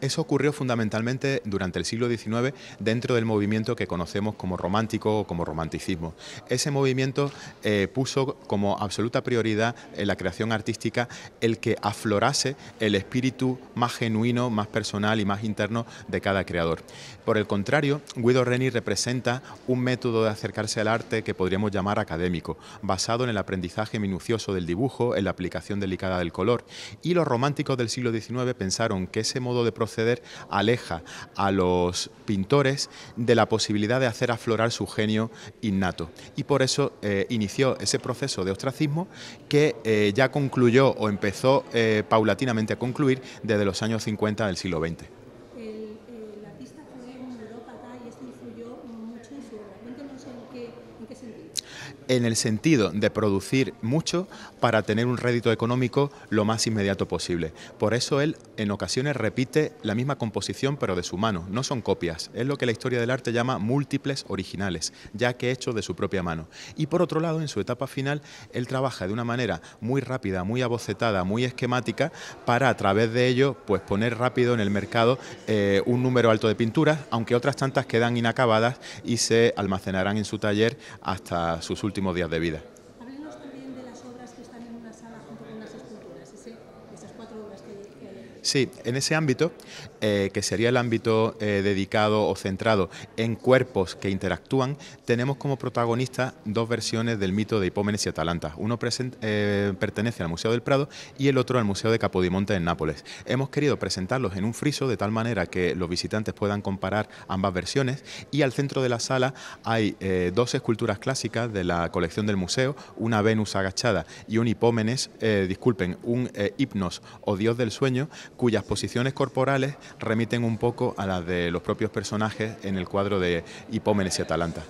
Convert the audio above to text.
Eso ocurrió fundamentalmente durante el siglo XIX dentro del movimiento que conocemos como romántico o como romanticismo. Ese movimiento eh, puso como absoluta prioridad en eh, la creación artística el que aflorase el espíritu más genuino, más personal y más interno de cada creador. Por el contrario, Guido Reni representa un método de acercarse al arte que podríamos llamar académico, basado en el aprendizaje minucioso del dibujo, en la aplicación delicada del color. Y los románticos del siglo XIX pensaron que ese modo de proceder aleja a los pintores de la posibilidad de hacer aflorar su genio innato. Y por eso eh, inició ese proceso de ostracismo que eh, ya concluyó o empezó eh, paulatinamente a concluir desde los años 50 del siglo XX. ¿En el sentido de producir mucho para tener un rédito económico lo más inmediato posible. Por eso él en ocasiones repite la misma composición pero de su mano, no son copias. Es lo que la historia del arte llama múltiples originales, ya que hecho de su propia mano. Y por otro lado, en su etapa final, él trabaja de una manera muy rápida, muy abocetada, muy esquemática, para a través de ello pues, poner rápido en el mercado eh, un número alto de pinturas, aunque otras tantas quedan inacabadas y se almacenarán en su taller hasta sus últimos días de vida. Sí, en ese ámbito, eh, que sería el ámbito eh, dedicado o centrado en cuerpos que interactúan, tenemos como protagonistas dos versiones del mito de Hipómenes y Atalanta. Uno eh, pertenece al Museo del Prado y el otro al Museo de Capodimonte en Nápoles. Hemos querido presentarlos en un friso de tal manera que los visitantes puedan comparar ambas versiones y al centro de la sala hay dos esculturas clásicas de la colección del museo, una Venus agachada y un Hipómenes, disculpen, un Hipnos o Dios del Sueño, cuyas posiciones corporales remiten un poco a las de los propios personajes en el cuadro de Hipómenes y Atalanta.